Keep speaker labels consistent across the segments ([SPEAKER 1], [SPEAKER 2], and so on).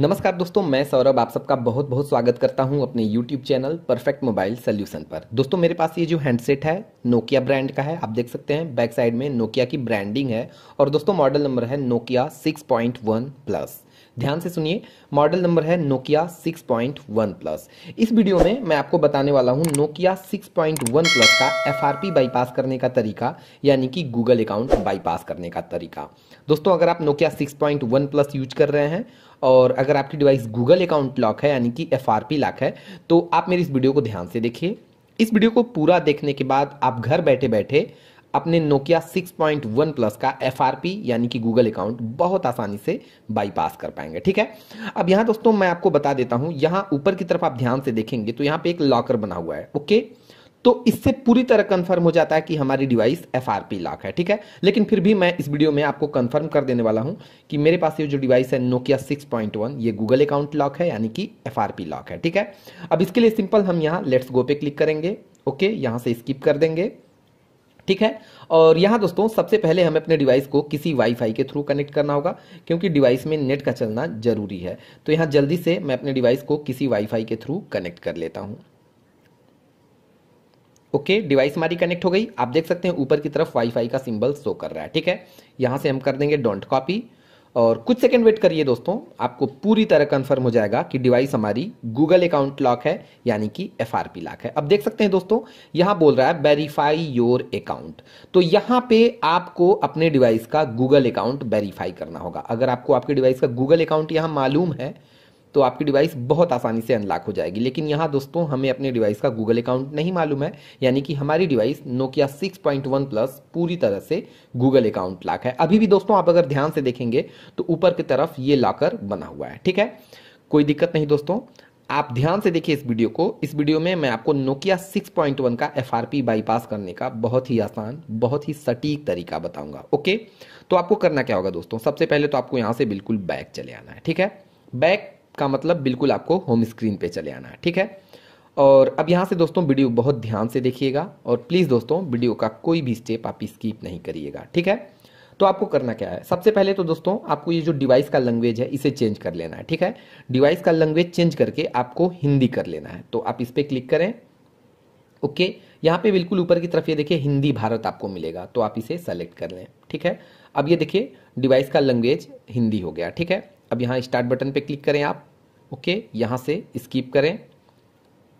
[SPEAKER 1] नमस्कार दोस्तों मैं सौरभ आप सबका बहुत बहुत स्वागत करता हूं अपने YouTube channel perfect mobile solution पर दोस्तों मेरे पास ये जो हैंडसेट है नोकिया ब्रांड का है आप देख सकते हैं बैक साइड में नोकिया की ब्रांडिंग है और दोस्तों मॉडल नंबर है नोकिया 6.1 प्लस ध्यान से सुनिए मॉडल नंबर है नोकिया 6.1 प्लस इस वीडियो में मैं आपको बताने वाला हूँ नोकिया 6.1 प्लस का एफ बाईपास करने का तरीका यानी कि गूगल अकाउंट बाईपास करने का तरीका दोस्तों अगर आप नोकिया सिक्स प्लस यूज कर रहे हैं और अगर आपकी डिवाइस गूगल अकाउंट लॉक है यानी कि एफ लॉक है तो आप मेरी इस वीडियो को ध्यान से देखिए इस वीडियो को पूरा देखने के बाद आप घर बैठे बैठे अपने नोकिया 6.1 प्लस का एफ यानी कि गूगल अकाउंट बहुत आसानी से बाईपास कर पाएंगे ठीक है अब यहाँ दोस्तों मैं आपको बता देता हूँ यहाँ ऊपर की तरफ आप ध्यान से देखेंगे तो यहाँ पे एक लॉकर बना हुआ है ओके तो इससे पूरी तरह कंफर्म हो जाता है कि हमारी device F R P lock है ठीक है लेकिन फिर भी मैं इस वीडियो में आपको कंफर्म कर देने वाला हूं कि मेरे पास ये जो डिवाइस है नोकिया 6.1 ये गूगल अकाउंट लॉक है यानी कि एफ लॉक है ठीक है अब इसके लिए सिंपल हम यहाँ लेट्स गो पे क्लिक करेंगे ओके यहाँ से स्किप कर देंगे ठीक है और यहाँ दोस्तों सबसे पहले हमें अपने डिवाइस को किसी वाईफाई के थ्रू कनेक्ट करना होगा क्योंकि डिवाइस में नेट का चलना जरूरी है तो यहाँ जल्दी से मैं अपने डिवाइस को किसी वाईफाई के थ्रू कनेक्ट कर लेता हूँ ओके डिवाइस हमारी कनेक्ट हो गई आप देख सकते हैं ऊपर की तरफ वाईफाई का सिंबल शो कर रहा है ठीक है यहां से हम कर देंगे डोंट कॉपी और कुछ सेकंड वेट करिए दोस्तों आपको पूरी तरह कंफर्म हो जाएगा कि डिवाइस हमारी गूगल अकाउंट लॉक है यानी कि एफ आर पी लॉक है अब देख सकते हैं दोस्तों यहां बोल रहा है वेरीफाई योर अकाउंट तो यहां पे आपको अपने डिवाइस का गूगल अकाउंट वेरीफाई करना होगा अगर आपको आपके डिवाइस का गूगल अकाउंट यहां मालूम है तो आपकी डिवाइस बहुत आसानी से अनलॉक हो जाएगी लेकिन यहाँ दोस्तों हमें अपने डिवाइस का गूगल अकाउंट नहीं मालूम है यानी कि हमारी डिवाइस नोकिया 6.1 प्लस पूरी तरह से गूगल अकाउंट लॉक है अभी भी दोस्तों आप अगर ध्यान से देखेंगे तो ऊपर की तरफ ये लॉकर बना हुआ है ठीक है कोई दिक्कत नहीं दोस्तों आप ध्यान से देखिए इस वीडियो को इस वीडियो में मैं आपको नोकिया 6.1 का एफ बाईपास करने का बहुत ही आसान बहुत ही सटीक तरीका बताऊंगा ओके तो आपको करना क्या होगा दोस्तों सबसे पहले तो आपको यहां से बिल्कुल बैक चले आना है ठीक है बैक का मतलब बिल्कुल आपको होम स्क्रीन पे चले आना है ठीक है और अब यहाँ से दोस्तों वीडियो बहुत ध्यान से देखिएगा और प्लीज़ दोस्तों वीडियो का कोई भी स्टेप आप स्कीप नहीं करिएगा ठीक है तो आपको करना क्या है सबसे पहले तो दोस्तों आपको ये जो डिवाइस का लैंग्वेज है इसे चेंज कर लेना है ठीक है डिवाइस का लैंग्वेज चेंज करके आपको हिंदी कर लेना है तो आप इस पर क्लिक करें ओके यहाँ पे बिल्कुल ऊपर की तरफ ये देखिए हिंदी भारत आपको मिलेगा तो आप इसे सेलेक्ट कर लें ठीक है अब ये देखिए डिवाइस का लैंग्वेज हिंदी हो गया ठीक है अब यहाँ स्टार्ट बटन पे क्लिक करें आप ओके यहाँ से स्कीप करें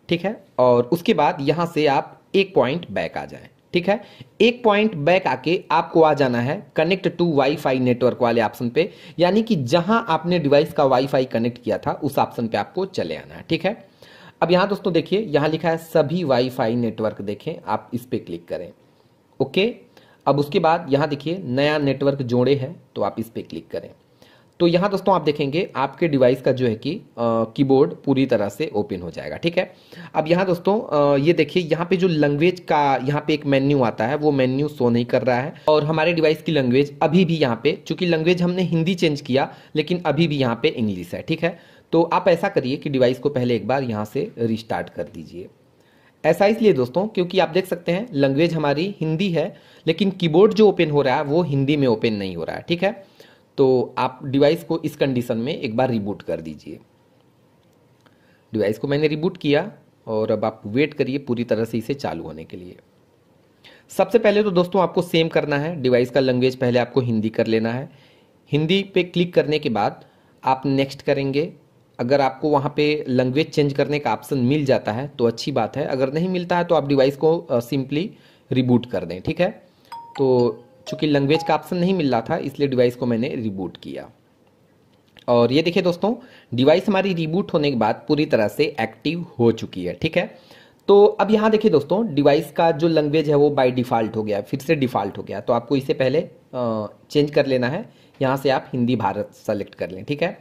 [SPEAKER 1] ठीक है और उसके बाद यहाँ से आप एक पॉइंट बैक आ जाएं ठीक है एक पॉइंट बैक आके आपको आ जाना है कनेक्ट टू वाईफाई नेटवर्क वाले ऑप्शन पे यानी कि जहां आपने डिवाइस का वाईफाई कनेक्ट किया था उस ऑप्शन पे आपको चले आना है ठीक है अब यहां दोस्तों देखिए यहां लिखा है सभी वाईफाई नेटवर्क देखें आप इस पर क्लिक करें ओके अब उसके बाद यहां देखिए नया नेटवर्क जोड़े है तो आप इस पर क्लिक करें तो यहाँ दोस्तों आप देखेंगे आपके डिवाइस का जो है कि कीबोर्ड पूरी तरह से ओपन हो जाएगा ठीक है अब यहाँ दोस्तों आ, ये देखिए यहाँ पे जो लैंग्वेज का यहाँ पे एक मेन्यू आता है वो मेन्यू शो नहीं कर रहा है और हमारे डिवाइस की लैंग्वेज अभी भी यहाँ पे चूंकि लैंग्वेज हमने हिंदी चेंज किया लेकिन अभी भी यहाँ पे इंग्लिश है ठीक है तो आप ऐसा करिए कि डिवाइस को पहले एक बार यहाँ से रिस्टार्ट कर दीजिए ऐसा इसलिए दोस्तों क्योंकि आप देख सकते हैं लैंग्वेज हमारी हिंदी है लेकिन कीबोर्ड जो ओपन हो रहा है वो हिंदी में ओपन नहीं हो रहा है ठीक है तो आप डिवाइस को इस कंडीशन में एक बार रिबूट कर दीजिए डिवाइस को मैंने रिबूट किया और अब आप वेट करिए पूरी तरह से इसे चालू होने के लिए सबसे पहले तो दोस्तों आपको सेम करना है डिवाइस का लैंग्वेज पहले आपको हिंदी कर लेना है हिंदी पे क्लिक करने के बाद आप नेक्स्ट करेंगे अगर आपको वहाँ पे लैंग्वेज चेंज करने का ऑप्शन मिल जाता है तो अच्छी बात है अगर नहीं मिलता है तो आप डिवाइस को सिंपली रिबूट कर दें ठीक है तो चूँकि लैंग्वेज का ऑप्शन नहीं मिल रहा था इसलिए डिवाइस को मैंने रिबूट किया और ये देखिए दोस्तों डिवाइस हमारी रिबूट होने के बाद पूरी तरह से एक्टिव हो चुकी है ठीक है तो अब यहाँ देखिए दोस्तों डिवाइस का जो लैंग्वेज है वो बाय डिफ़ॉल्ट हो गया फिर से डिफ़ॉल्ट हो गया तो आपको इसे पहले चेंज कर लेना है यहाँ से आप हिंदी भारत सेलेक्ट कर लें ठीक है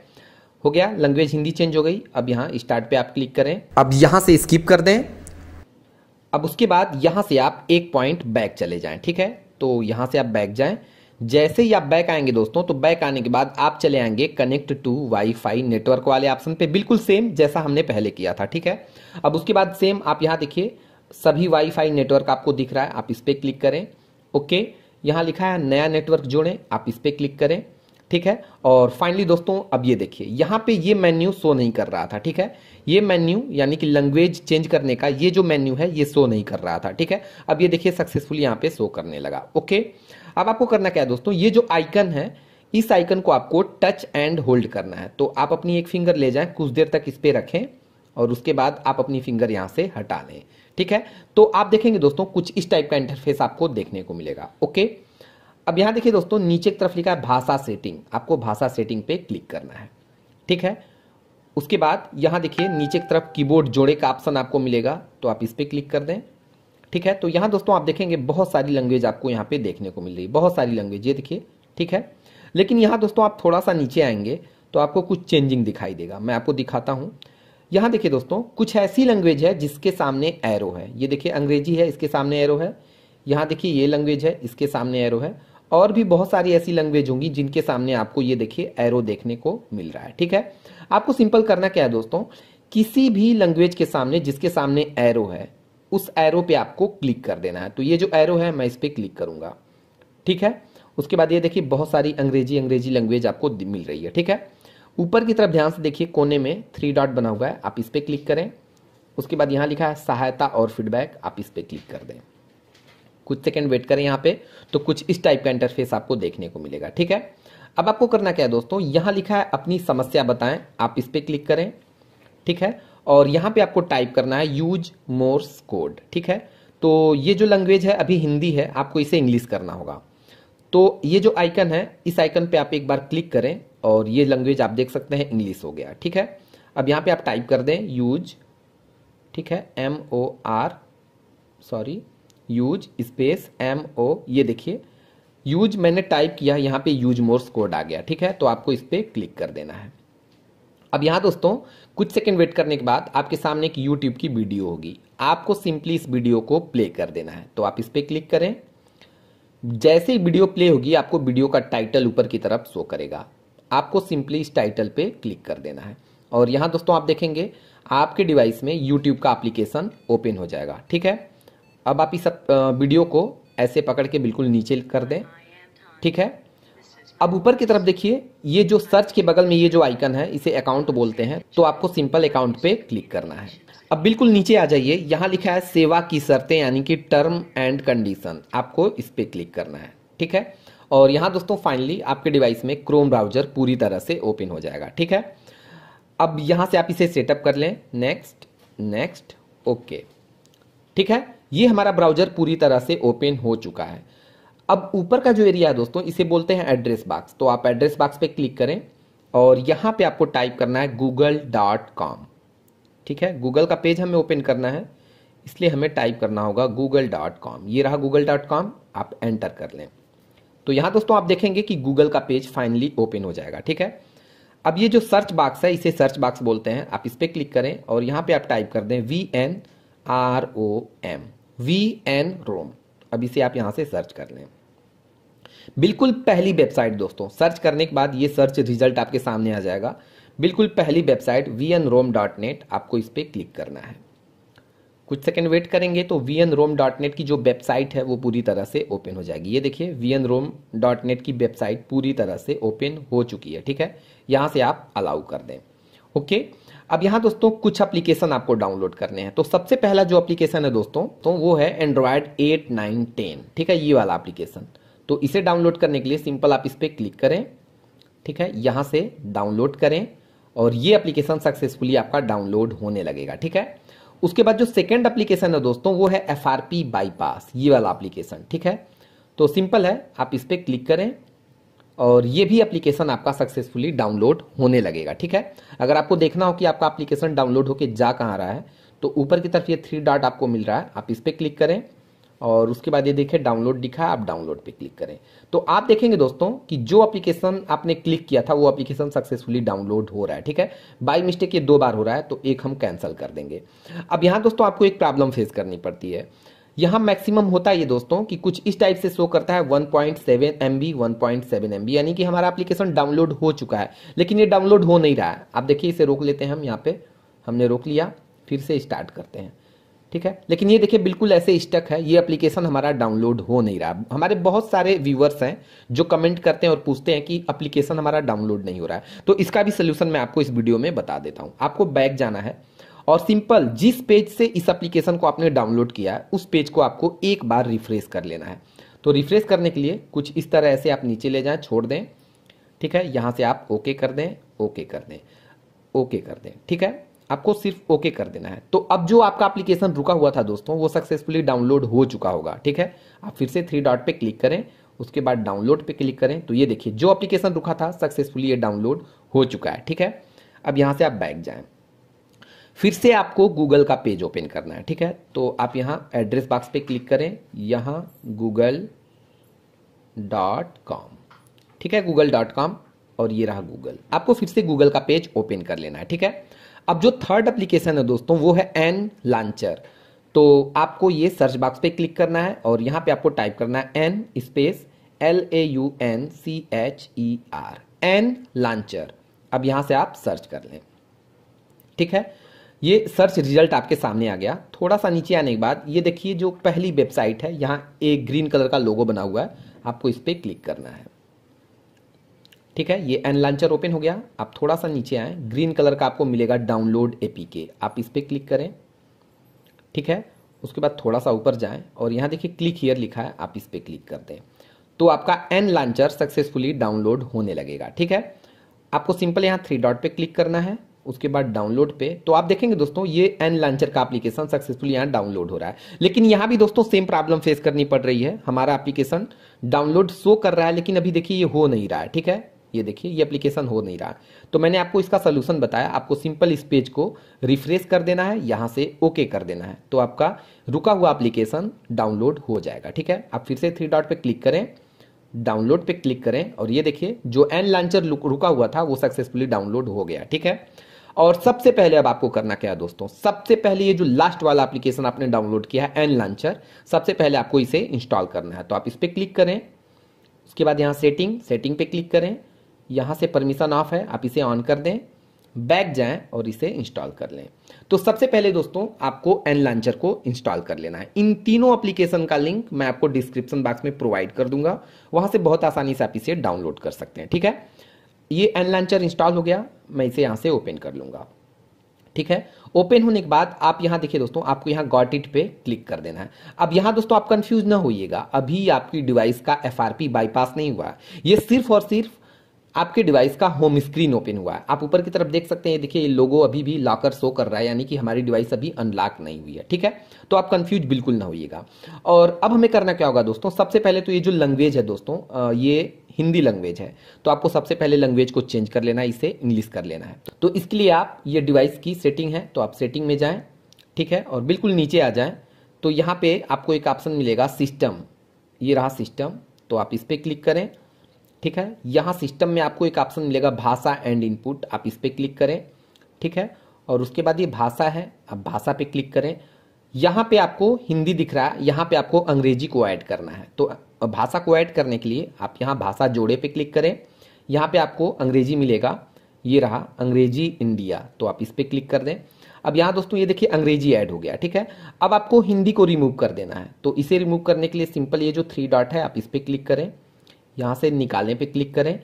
[SPEAKER 1] हो गया लैंग्वेज हिंदी चेंज हो गई अब यहाँ स्टार्ट पे आप क्लिक करें अब यहाँ से स्किप कर दें अब उसके बाद यहाँ से आप एक पॉइंट बैक चले जाएँ ठीक है तो यहाँ से आप बैक जाएं जैसे ही आप बैक आएंगे दोस्तों तो बैक आने के बाद आप चले आएंगे कनेक्ट टू वाईफाई नेटवर्क वाले ऑप्शन पे बिल्कुल सेम जैसा हमने पहले किया था ठीक है अब उसके बाद सेम आप यहां देखिए सभी वाईफाई नेटवर्क आपको दिख रहा है आप इस पर क्लिक करें ओके यहां लिखा है नया नेटवर्क जोड़ें आप इस पर क्लिक करें ठीक है और फाइनली दोस्तों अब ये देखिए यहां पे ये मेन्यू शो नहीं कर रहा था ठीक है ये मेन्यू यानी कि लैंग्वेज चेंज करने का ये जो मेन्यू है ये शो नहीं कर रहा था ठीक है अब ये देखिए सक्सेसफुल यहाँ पे शो करने लगा ओके अब आपको करना क्या है दोस्तों ये जो आइकन है इस आइकन को आपको टच एंड होल्ड करना है तो आप अपनी एक फिंगर ले जाएं कुछ देर तक इस पर रखें और उसके बाद आप अपनी फिंगर यहाँ से हटा लें ठीक है तो आप देखेंगे दोस्तों कुछ इस टाइप का इंटरफेस आपको देखने को मिलेगा ओके अब यहां देखिए दोस्तों नीचे की तरफ लिखा है भाषा सेटिंग आपको भाषा सेटिंग पे क्लिक करना है ठीक है उसके बाद यहाँ देखिए नीचे की तरफ कीबोर्ड जोड़े का ऑप्शन आपको मिलेगा तो आप इस पर क्लिक कर दें ठीक है तो यहाँ दोस्तों आप देखेंगे बहुत सारी लैंग्वेज आपको यहाँ पे देखने को मिल रही है बहुत सारी लैंग्वेज ये देखिए ठीक है लेकिन यहाँ दोस्तों आप थोड़ा सा नीचे आएंगे तो आपको कुछ चेंजिंग दिखाई देगा मैं आपको दिखाता हूँ यहाँ देखिए दोस्तों कुछ ऐसी लैंग्वेज है जिसके सामने एरो है ये देखिए अंग्रेजी है इसके सामने एरो है यहाँ देखिए ये लैंग्वेज है इसके सामने एरो है और भी बहुत सारी ऐसी लैंग्वेज होंगी जिनके सामने आपको ये देखिए एरो देखने को मिल रहा है ठीक है आपको सिंपल करना क्या है दोस्तों किसी भी लैंग्वेज के सामने जिसके सामने एरो है उस एरो पे आपको क्लिक कर देना है तो ये जो एरो है मैं इस पर क्लिक करूंगा ठीक है उसके बाद ये देखिए बहुत सारी अंग्रेजी अंग्रेजी लैंग्वेज आपको मिल रही है ठीक है ऊपर की तरफ ध्यान से देखिए कोने में थ्री डॉट बना हुआ है आप इस पर क्लिक करें उसके बाद यहाँ लिखा है सहायता और फीडबैक आप इस पर क्लिक कर दें कुछ सेकंड वेट करें यहाँ पे तो कुछ इस टाइप का इंटरफेस आपको देखने को मिलेगा ठीक है अब आपको करना क्या है दोस्तों यहाँ लिखा है अपनी समस्या बताएं आप इस पर क्लिक करें ठीक है और यहाँ पे आपको टाइप करना है यूज मोर्स कोड ठीक है तो ये जो लैंग्वेज है अभी हिंदी है आपको इसे इंग्लिश करना होगा तो ये जो आइकन है इस आइकन पे आप एक बार क्लिक करें और ये लैंग्वेज आप देख सकते हैं इंग्लिश हो गया ठीक है अब यहाँ पे आप टाइप कर दें यूज ठीक है M O R sorry use space M O ये देखिए यूज मैंने टाइप किया यहाँ पे यूज मोर्स कोड आ गया ठीक है तो आपको इस पर क्लिक कर देना है अब यहाँ दोस्तों कुछ सेकंड वेट करने के बाद आपके सामने एक यूट्यूब की वीडियो होगी आपको सिंपली इस वीडियो को प्ले कर देना है तो आप इस पर क्लिक करें जैसे ही वीडियो प्ले होगी आपको वीडियो का टाइटल ऊपर की तरफ शो करेगा आपको सिंपली इस टाइटल पे क्लिक कर देना है और यहाँ दोस्तों आप देखेंगे आपके डिवाइस में यूट्यूब का एप्लीकेशन ओपन हो जाएगा ठीक है अब आप इस वीडियो को ऐसे पकड़ के बिल्कुल नीचे कर दें ठीक है अब ऊपर की तरफ देखिए ये जो सर्च के बगल में ये जो आइकन है इसे अकाउंट बोलते हैं तो आपको सिंपल अकाउंट पे क्लिक करना है अब बिल्कुल नीचे आ जाइए यहाँ लिखा है सेवा की शर्तें यानी कि टर्म एंड कंडीशन आपको इस पर क्लिक करना है ठीक है और यहाँ दोस्तों फाइनली आपके डिवाइस में क्रोम ब्राउजर पूरी तरह से ओपन हो जाएगा ठीक है अब यहाँ से आप इसे सेटअप कर लें नेक्स्ट नेक्स्ट ओके ठीक है ये हमारा ब्राउजर पूरी तरह से ओपन हो चुका है अब ऊपर का जो एरिया है दोस्तों इसे बोलते हैं एड्रेस बाक्स तो आप एड्रेस बाक्स पे क्लिक करें और यहाँ पे आपको टाइप करना है गूगल डॉट कॉम ठीक है गूगल का पेज हमें ओपन करना है इसलिए हमें टाइप करना होगा गूगल डॉट कॉम ये रहा गूगल डॉट कॉम आप एंटर कर लें तो यहाँ दोस्तों आप देखेंगे कि गूगल का पेज फाइनली ओपन हो जाएगा ठीक है अब ये जो सर्च बाक्स है इसे सर्च बाक्स बोलते हैं आप इस पर क्लिक करें और यहाँ पे आप टाइप कर दें V N R O M V N ROM अब इसे आप यहां से सर्च कर लें बिल्कुल पहली वेबसाइट दोस्तों सर्च करने के बाद ये सर्च रिजल्ट आपके सामने आ जाएगा बिल्कुल पहली website V N ROM dot net आपको इस पर क्लिक करना है कुछ सेकंड वेट करेंगे तो V N ROM dot net की जो वेबसाइट है वो पूरी तरह से ओपन हो जाएगी ये देखिए V N ROM dot net की वेबसाइट पूरी तरह से ओपन हो चुकी है ठीक है यहाँ से आप अलाउ कर दें ओके okay? अब यहाँ दोस्तों कुछ एप्लीकेशन आपको डाउनलोड करने हैं तो सबसे पहला जो एप्लीकेशन है दोस्तों तो वो है एंड्रॉयड एट नाइन टेन ठीक है ये वाला एप्लीकेशन तो इसे डाउनलोड करने के लिए सिंपल आप इस पर क्लिक करें ठीक है यहाँ से डाउनलोड करें और ये एप्लीकेशन सक्सेसफुली आपका डाउनलोड होने लगेगा ठीक है उसके बाद जो सेकेंड एप्लीकेशन है दोस्तों वो है एफ बाईपास ये वाला एप्लीकेशन ठीक है तो सिंपल है आप इस पर क्लिक करें और ये भी एप्लीकेशन आपका सक्सेसफुली डाउनलोड होने लगेगा ठीक है अगर आपको देखना हो कि आपका एप्लीकेशन डाउनलोड होकर जा कहाँ रहा है तो ऊपर की तरफ ये थ्री डॉट आपको मिल रहा है आप इस पर क्लिक करें और उसके बाद ये देखें डाउनलोड दिखा आप डाउनलोड पे क्लिक करें तो आप देखेंगे दोस्तों कि जो एप्लीकेशन आपने क्लिक किया था वो एप्लीकेशन सक्सेसफुली डाउनलोड हो रहा है ठीक है बाई मिस्टेक ये दो बार हो रहा है तो एक हम कैंसिल कर देंगे अब यहाँ दोस्तों आपको एक प्रॉब्लम फेस करनी पड़ती है यहाँ मैक्सिमम होता है ये दोस्तों कि कुछ इस टाइप से शो करता है 1.7 पॉइंट सेवन एम यानी कि हमारा एप्लीकेशन डाउनलोड हो चुका है लेकिन ये डाउनलोड हो नहीं रहा है आप देखिए इसे रोक लेते हैं हम यहाँ पे हमने रोक लिया फिर से स्टार्ट करते हैं ठीक है लेकिन ये देखिए बिल्कुल ऐसे स्टक है ये एप्लीकेशन हमारा डाउनलोड हो नहीं रहा हमारे बहुत सारे व्यूअर्स हैं जो कमेंट करते हैं और पूछते हैं कि एप्लीकेशन हमारा डाउनलोड नहीं हो रहा है तो इसका भी सोल्यूशन मैं आपको इस वीडियो में बता देता हूँ आपको बैक जाना है और सिंपल जिस पेज से इस एप्लीकेशन को आपने डाउनलोड किया है उस पेज को आपको एक बार रिफ्रेश कर लेना है तो रिफ्रेश करने के लिए कुछ इस तरह ऐसे आप नीचे ले जाएं छोड़ दें ठीक है यहाँ से आप ओके कर दें ओके कर दें ओके कर दें ठीक है आपको सिर्फ ओके कर देना है तो अब जो आपका एप्लीकेशन रुका हुआ था दोस्तों वो सक्सेसफुली डाउनलोड हो चुका होगा ठीक है आप फिर से थ्री डॉट पे क्लिक करें उसके बाद डाउनलोड पे क्लिक करें तो ये देखिए जो एप्लीकेशन रुका था सक्सेसफुली ये डाउनलोड हो चुका है ठीक है अब यहाँ से आप बैक जाएं फिर से आपको गूगल का पेज ओपन करना है ठीक है तो आप यहाँ एड्रेस बॉक्स पे क्लिक करें यहाँ गूगल डॉट कॉम ठीक है गूगल डॉट कॉम और ये रहा गूगल आपको फिर से गूगल का पेज ओपन कर लेना है ठीक है अब जो थर्ड एप्लीकेशन है दोस्तों वो है एन लॉन्चर तो आपको ये सर्च बॉक्स पे क्लिक करना है और यहाँ पे आपको टाइप करना है N space L A U N C H E R N launcher अब यहाँ से आप सर्च कर लें ठीक है ये सर्च रिजल्ट आपके सामने आ गया थोड़ा सा नीचे आने के बाद ये देखिए जो पहली वेबसाइट है यहाँ एक ग्रीन कलर का लोगो बना हुआ है आपको इस पर क्लिक करना है ठीक है ये एन लॉन्चर ओपन हो गया आप थोड़ा सा नीचे आए ग्रीन कलर का आपको मिलेगा डाउनलोड एपीके आप इस पर क्लिक करें ठीक है उसके बाद थोड़ा सा ऊपर जाएं और यहाँ देखिए क्लिक हियर लिखा है आप इस पर क्लिक कर दें तो आपका एन लॉन्चर सक्सेसफुली डाउनलोड होने लगेगा ठीक है आपको सिंपल यहाँ थ्री डॉट पे क्लिक करना है उसके बाद डाउनलोड पे तो आप देखेंगे दोस्तों ये एन लॉन्चर का एप्लीकेशन सक्सेसफुल यहाँ डाउनलोड हो रहा है लेकिन यहाँ भी दोस्तों सेम प्रॉब्लम फेस करनी पड़ रही है हमारा एप्लीकेशन डाउनलोड शो कर रहा है लेकिन अभी देखिए ये हो नहीं रहा है ठीक है ये देखिए ये एप्लीकेशन हो नहीं रहा तो मैंने आपको इसका सोल्यूशन बताया आपको सिंपल इस पेज को रिफ्रेश कर देना है यहाँ से ओके कर देना है तो आपका रुका हुआ एप्लीकेशन डाउनलोड हो जाएगा ठीक है आप फिर से थ्री डॉट पर क्लिक करें डाउनलोड पे क्लिक करें और ये देखिए जो एन लॉन्चर रुका हुआ था वो सक्सेसफुली डाउनलोड हो गया ठीक है और सबसे पहले अब आपको करना क्या है दोस्तों सबसे पहले ये जो लास्ट वाला एप्लीकेशन आपने डाउनलोड किया है एन लॉन्चर सबसे पहले आपको इसे इंस्टॉल करना है तो आप इस पर क्लिक करें उसके बाद यहाँ सेटिंग सेटिंग पे क्लिक करें यहाँ से परमिशन ऑफ है आप इसे ऑन कर दें बैक जाएं और इसे इंस्टॉल कर लें तो सबसे पहले दोस्तों आपको एन लॉन्चर को इंस्टॉल कर लेना है इन तीनों एप्लीकेशन का लिंक मैं आपको डिस्क्रिप्शन बॉक्स में प्रोवाइड कर दूंगा वहां से बहुत आसानी से आप इसे डाउनलोड कर सकते हैं ठीक है ये एन लॉन्चर इंस्टॉल हो गया मैं इसे यहाँ से ओपन कर लूँगा ठीक है ओपन होने के बाद आप यहाँ देखिए दोस्तों आपको यहाँ गॉट इट पे क्लिक कर देना है अब यहाँ दोस्तों आप कंफ्यूज ना होइएगा अभी आपकी डिवाइस का एफ बाईपास नहीं हुआ है ये सिर्फ और सिर्फ आपके डिवाइस का होम स्क्रीन ओपन हुआ है आप ऊपर की तरफ देख सकते हैं देखिए ये लोगो अभी भी लॉकर शो कर रहा है यानी कि हमारी डिवाइस अभी अनलॉक नहीं हुई है ठीक है तो आप कंफ्यूज बिल्कुल ना होइएगा और अब हमें करना क्या होगा दोस्तों सबसे पहले तो ये जो लैंग्वेज है दोस्तों ये हिंदी लैंग्वेज है तो आपको सबसे पहले लैंग्वेज को चेंज कर लेना है इसे इंग्लिश कर लेना है तो इसके लिए आप ये डिवाइस की सेटिंग है तो आप सेटिंग में जाएं ठीक है और बिल्कुल नीचे आ जाएं तो यहाँ पे आपको एक ऑप्शन मिलेगा सिस्टम ये रहा सिस्टम तो आप इस पर क्लिक करें ठीक है यहाँ सिस्टम में आपको एक ऑप्शन मिलेगा भाषा एंड इनपुट आप इस पर क्लिक करें ठीक है और उसके बाद ये भाषा है आप भाषा पे क्लिक करें यहाँ पे आपको हिंदी दिख रहा है यहाँ पे आपको अंग्रेजी को ऐड करना है तो भाषा को ऐड करने के लिए आप यहाँ भाषा जोड़े पे क्लिक करें यहाँ पे आपको अंग्रेजी मिलेगा ये रहा अंग्रेजी इंडिया तो आप इस पर क्लिक कर दें अब यहाँ दोस्तों ये देखिए अंग्रेजी ऐड हो गया ठीक है अब आपको हिंदी को रिमूव कर देना है तो इसे रिमूव करने के लिए सिंपल ये जो थ्री डॉट है आप इस पर क्लिक करें यहाँ से निकालने पर क्लिक करें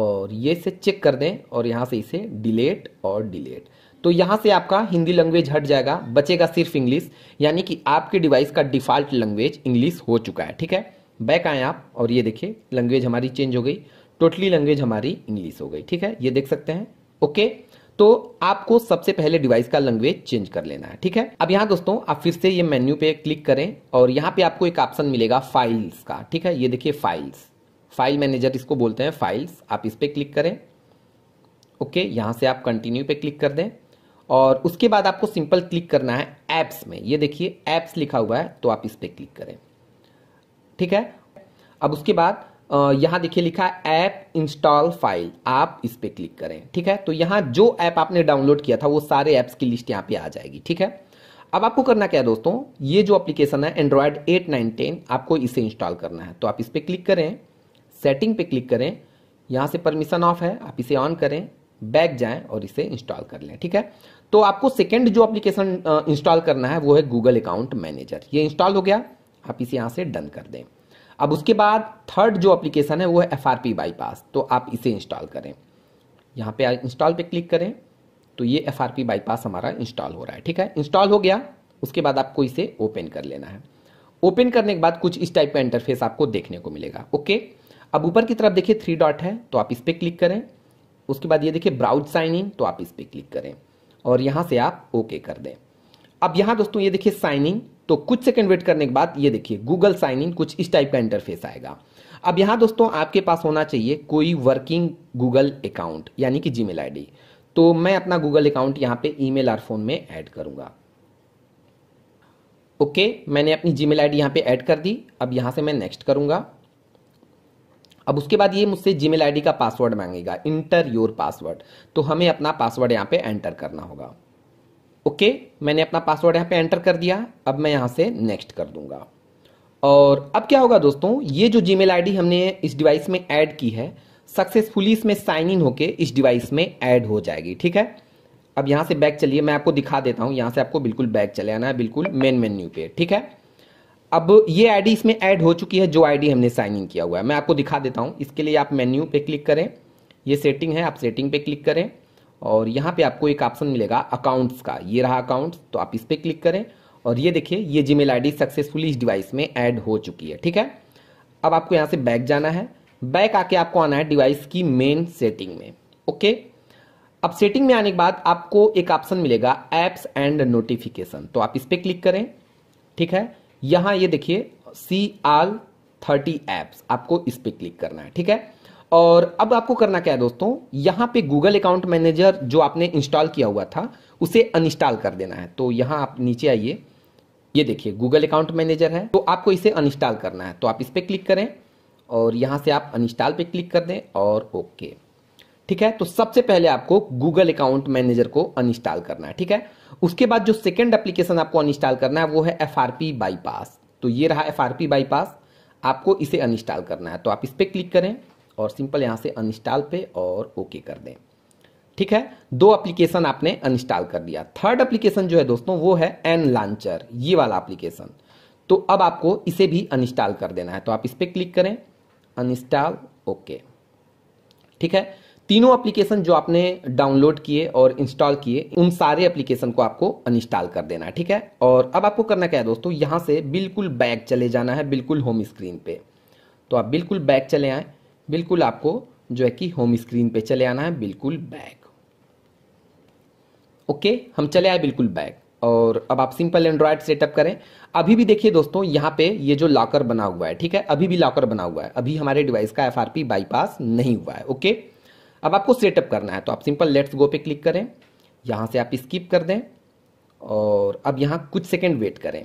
[SPEAKER 1] और ये इसे चेक कर दें और यहाँ से इसे डिलेट और डिलेट तो यहाँ से आपका हिंदी लैंग्वेज हट जाएगा बचेगा सिर्फ इंग्लिश यानी कि आपके डिवाइस का डिफ़ॉल्ट लैंग्वेज इंग्लिश हो चुका है ठीक है बैक आए आप और ये देखिए लैंग्वेज हमारी चेंज हो गई टोटली लैंग्वेज हमारी इंग्लिश हो गई ठीक है ये देख सकते हैं ओके तो आपको सबसे पहले डिवाइस का लैंग्वेज चेंज कर लेना है ठीक है अब यहां दोस्तों आप फिर से ये मेन्यू पे क्लिक करें और यहां पे आपको एक ऑप्शन मिलेगा फाइल्स का ठीक है ये देखिए फाइल्स फाइल मैनेजर इसको बोलते हैं फाइल्स आप इस पर क्लिक करें ओके यहां से आप कंटिन्यू पे क्लिक कर दें और उसके बाद आपको सिंपल क्लिक करना है एप्स में ये देखिए एप्स लिखा हुआ है तो आप इस पर क्लिक करें ठीक है अब उसके बाद यहां देखिए लिखा है ऐप इंस्टॉल फाइल आप इस पर क्लिक करें ठीक है तो यहां जो ऐप आपने डाउनलोड किया था वो सारे ऐप्स की लिस्ट यहां पे आ जाएगी ठीक है अब आपको करना क्या है दोस्तों ये जो एप्लीकेशन है एंड्रॉयड एट नाइन टेन आपको इसे इंस्टॉल करना है तो आप इस पर क्लिक करें सेटिंग पे क्लिक करें यहां से परमिशन ऑफ है आप इसे ऑन करें बैक जाएं और इसे इंस्टॉल कर लें ठीक है तो आपको सेकेंड जो एप्लीकेशन इंस्टॉल करना है वो है गूगल अकाउंट मैनेजर ये इंस्टॉल हो गया आप इसे यहाँ से डन कर दें अब उसके बाद थर्ड जो एप्लीकेशन है वो है एफ आर पी बाईपास तो आप इसे इंस्टॉल करें यहाँ पे इंस्टॉल पे क्लिक करें तो ये एफ आर पी बाईपास हमारा इंस्टॉल हो रहा है ठीक है इंस्टॉल हो गया उसके बाद आपको इसे ओपन कर लेना है ओपन करने के बाद कुछ इस टाइप का इंटरफेस आपको देखने को मिलेगा ओके अब ऊपर की तरफ देखिए थ्री डॉट है तो आप इस पर क्लिक करें उसके बाद ये देखिए ब्राउज साइन इन तो आप इस पर क्लिक करें और यहाँ से आप ओके कर दें अब यहाँ दोस्तों ये देखिए साइन इन तो कुछ सेकंड वेट करने के बाद ये देखिए गूगल साइन इन कुछ इस टाइप का इंटरफेस आएगा अब यहां दोस्तों आपके पास होना चाहिए कोई वर्किंग गूगल अकाउंट यानी कि जीमेल आईडी तो मैं अपना गूगल अकाउंट यहां पे ईमेल और फोन में ऐड करूंगा ओके okay, मैंने अपनी जी मेल आई डी यहाँ पर ऐड कर दी अब यहाँ से मैं नेक्स्ट करूँगा अब उसके बाद ये मुझसे जी मेल आई डी का पासवर्ड मांगेगा इंटर योर पासवर्ड तो हमें अपना पासवर्ड यहाँ पे एंटर करना होगा ओके मैंने अपना पासवर्ड यहाँ पे एंटर कर दिया अब मैं यहाँ से नेक्स्ट कर दूंगा और अब क्या होगा दोस्तों ये जो जी मेल हमने इस डिवाइस में ऐड की है सक्सेसफुली इसमें साइन इन होके इस डिवाइस में ऐड हो जाएगी ठीक है अब यहाँ से बैक चलिए मैं आपको दिखा देता हूँ यहाँ से आपको बिल्कुल बैक चले आना है बिल्कुल मेन मेन्यू पे ठीक है अब ये आईडी इसमें ऐड हो चुकी है जो आईडी हमने साइन इन किया हुआ है मैं आपको दिखा देता हूँ इसके लिए आप मेन्यू पे क्लिक करें ये सेटिंग है आप सेटिंग पे क्लिक करें और यहाँ पे आपको एक ऑप्शन मिलेगा अकाउंट्स का ये रहा अकाउंट्स तो आप इस पर क्लिक करें और ये देखिए ये जीमेल आईडी सक्सेसफुली इस डिवाइस में ऐड हो चुकी है ठीक है अब आपको यहाँ से बैक जाना है बैक आके आपको आना है डिवाइस की मेन सेटिंग में ओके अब सेटिंग में आने के बाद आपको एक ऑप्शन मिलेगा एप्स एंड नोटिफिकेशन तो आप इस पर क्लिक करें ठीक है यहाँ ये देखिए सी आल थर्टी एप्स आपको इस पर क्लिक करना है ठीक है और अब आपको करना क्या है दोस्तों यहाँ पे गूगल अकाउंट मैनेजर जो आपने इंस्टॉल किया हुआ था उसे अनइंस्टॉल कर देना है तो यहाँ आप नीचे आइए ये देखिए गूगल अकाउंट मैनेजर है तो आपको इसे अनइंस्टॉल करना है तो आप इस पर क्लिक करें और यहाँ से आप अनइंस्टॉल पे क्लिक कर दें और ओके ठीक है तो सबसे पहले आपको गूगल अकाउंट मैनेजर को अनइंस्टॉल करना है ठीक है उसके बाद जो सेकेंड एप्लीकेशन आपको अनइंस्टॉल करना है वो है एफ बाईपास तो ये रहा एफ बाईपास आपको इसे अनइंस्टॉल करना है तो आप इस पर क्लिक करें और सिंपल यहाँ से अनइंस्टॉल पे और ओके कर दें ठीक है दो एप्लीकेशन आपने अनइंस्टॉल कर दिया थर्ड एप्लीकेशन जो है दोस्तों वो है एन लॉन्चर ये वाला एप्लीकेशन तो अब आपको इसे भी अनइंस्टॉल कर देना है तो आप इस पर क्लिक करें अनइंस्टॉल ओके ठीक है तीनों एप्लीकेशन जो आपने डाउनलोड किए और इंस्टॉल किए उन सारे एप्लीकेशन को आपको अनइंस्टॉल कर देना है ठीक है और अब आपको करना क्या है दोस्तों यहां से बिल्कुल बैक चले जाना है बिल्कुल होम स्क्रीन पे तो आप बिल्कुल बैक चले आएँ बिल्कुल आपको जो है कि होम स्क्रीन पे चले आना है बिल्कुल बैक ओके हम चले आए बिल्कुल बैक और अब आप सिंपल एंड्रॉयड सेटअप करें अभी भी देखिए दोस्तों यहाँ पे ये जो लॉकर बना हुआ है ठीक है अभी भी लॉकर बना हुआ है अभी हमारे डिवाइस का एफआरपी बाईपास नहीं हुआ है ओके अब आपको सेटअप करना है तो आप सिंपल लेट्स गो पे क्लिक करें यहाँ से आप स्किप कर दें और अब यहाँ कुछ सेकेंड वेट करें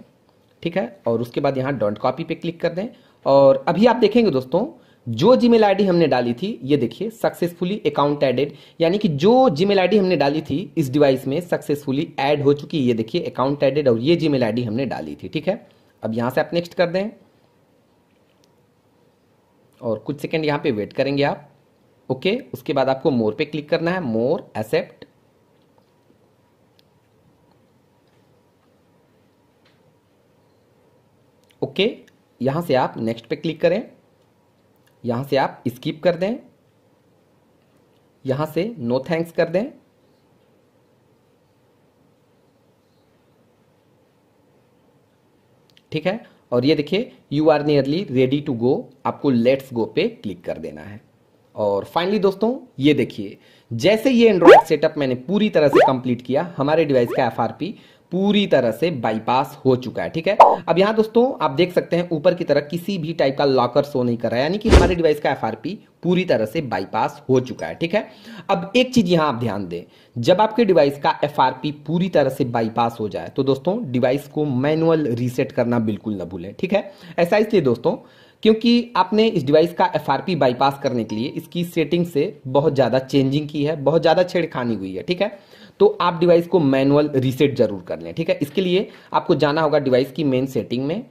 [SPEAKER 1] ठीक है और उसके बाद यहाँ डॉन्ट कॉपी पे क्लिक कर दें और अभी आप देखेंगे दोस्तों जो जीमेल आईडी हमने डाली थी ये देखिए सक्सेसफुली अकाउंट एडेड यानी कि जो जीमेल आईडी हमने डाली थी इस डिवाइस में सक्सेसफुली ऐड हो चुकी ये देखिए अकाउंट एडेड और ये जीमेल आईडी हमने डाली थी ठीक है अब यहां से आप नेक्स्ट कर दें और कुछ सेकेंड यहां पे वेट करेंगे आप ओके उसके बाद आपको मोर पे क्लिक करना है मोर एक्सेप्ट ओके यहां से आप नेक्स्ट पे क्लिक करें यहाँ से आप स्किप कर दें यहाँ से नो थैंक्स कर दें ठीक है और ये देखिए you are nearly ready to go आपको लेट्स गो पे क्लिक कर देना है और फाइनली दोस्तों ये देखिए जैसे ये एंड्रॉइड सेटअप मैंने पूरी तरह से कंप्लीट किया हमारे डिवाइस का एफ पूरी तरह से बाईपास हो चुका है ठीक है अब यहाँ दोस्तों आप देख सकते हैं ऊपर की तरह किसी भी टाइप का लॉकर शो नहीं कर रहा है यानी कि हमारे डिवाइस का एफआरपी पूरी तरह से बाईपास हो चुका है ठीक है अब एक चीज यहां आप ध्यान दें जब आपके डिवाइस का एफआरपी पूरी तरह से बाईपास हो जाए तो दोस्तों डिवाइस को मैनुअल रीसेट करना बिल्कुल ना भूलें ठीक है ऐसा इसलिए दोस्तों क्योंकि आपने इस डिवाइस का एफआरपी बाईपास करने के लिए इसकी सेटिंग से बहुत ज़्यादा चेंजिंग की है बहुत ज़्यादा छेड़खानी हुई है ठीक है तो आप डिवाइस को मैनुअल रीसेट जरूर कर लें ठीक है इसके लिए आपको जाना होगा डिवाइस की मेन सेटिंग में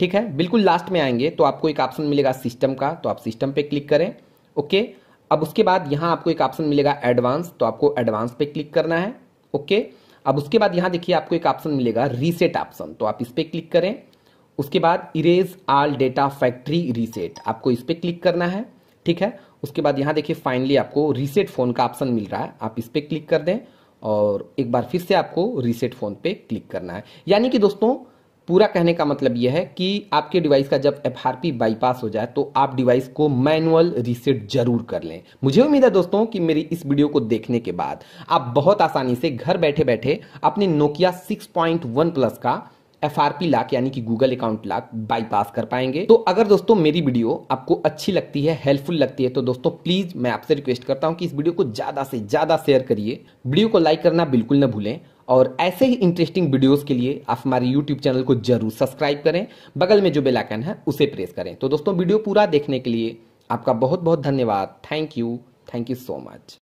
[SPEAKER 1] ठीक है बिल्कुल लास्ट में आएंगे तो आपको एक ऑप्शन मिलेगा सिस्टम का तो आप सिस्टम पे क्लिक करें ओके अब उसके बाद यहाँ आपको एक ऑप्शन मिलेगा एडवांस तो आपको एडवांस पे क्लिक करना है ओके अब उसके बाद यहां देखिए आपको एक ऑप्शन मिलेगा रीसेट ऑप्शन तो आप इस पर क्लिक करें उसके बाद erase all data factory reset आपको इस पर क्लिक करना है ठीक है उसके बाद यहां देखिए फाइनली आपको रीसेट फोन का ऑप्शन मिल रहा है आप इस पर क्लिक कर दें और एक बार फिर से आपको रीसेट फ़ोन पे क्लिक करना है यानी कि दोस्तों पूरा कहने का मतलब यह है कि आपके डिवाइस का जब एफ बाईपास हो जाए तो आप डिवाइस को मैनुअल रीसेट जरूर कर लें मुझे उम्मीद है दोस्तों कि मेरी इस वीडियो को देखने के बाद आप बहुत आसानी से घर बैठे बैठे अपने नोकिया 6.1 प्लस का एफ आर पी लाख यानी कि गूगल अकाउंट लाख बाईपास कर पाएंगे तो अगर दोस्तों मेरी वीडियो आपको अच्छी लगती है हेल्पफुल लगती है तो दोस्तों प्लीज मैं आपसे रिक्वेस्ट करता हूँ कि इस वीडियो को ज्यादा से ज्यादा शेयर करिए वीडियो को लाइक करना बिल्कुल ना भूलें और ऐसे ही इंटरेस्टिंग वीडियोस के लिए आप हमारे यूट्यूब चैनल को जरूर सब्सक्राइब करें बगल में जो बेल आइकन है उसे प्रेस करें तो दोस्तों वीडियो पूरा देखने के लिए आपका बहुत बहुत धन्यवाद thank you thank you so much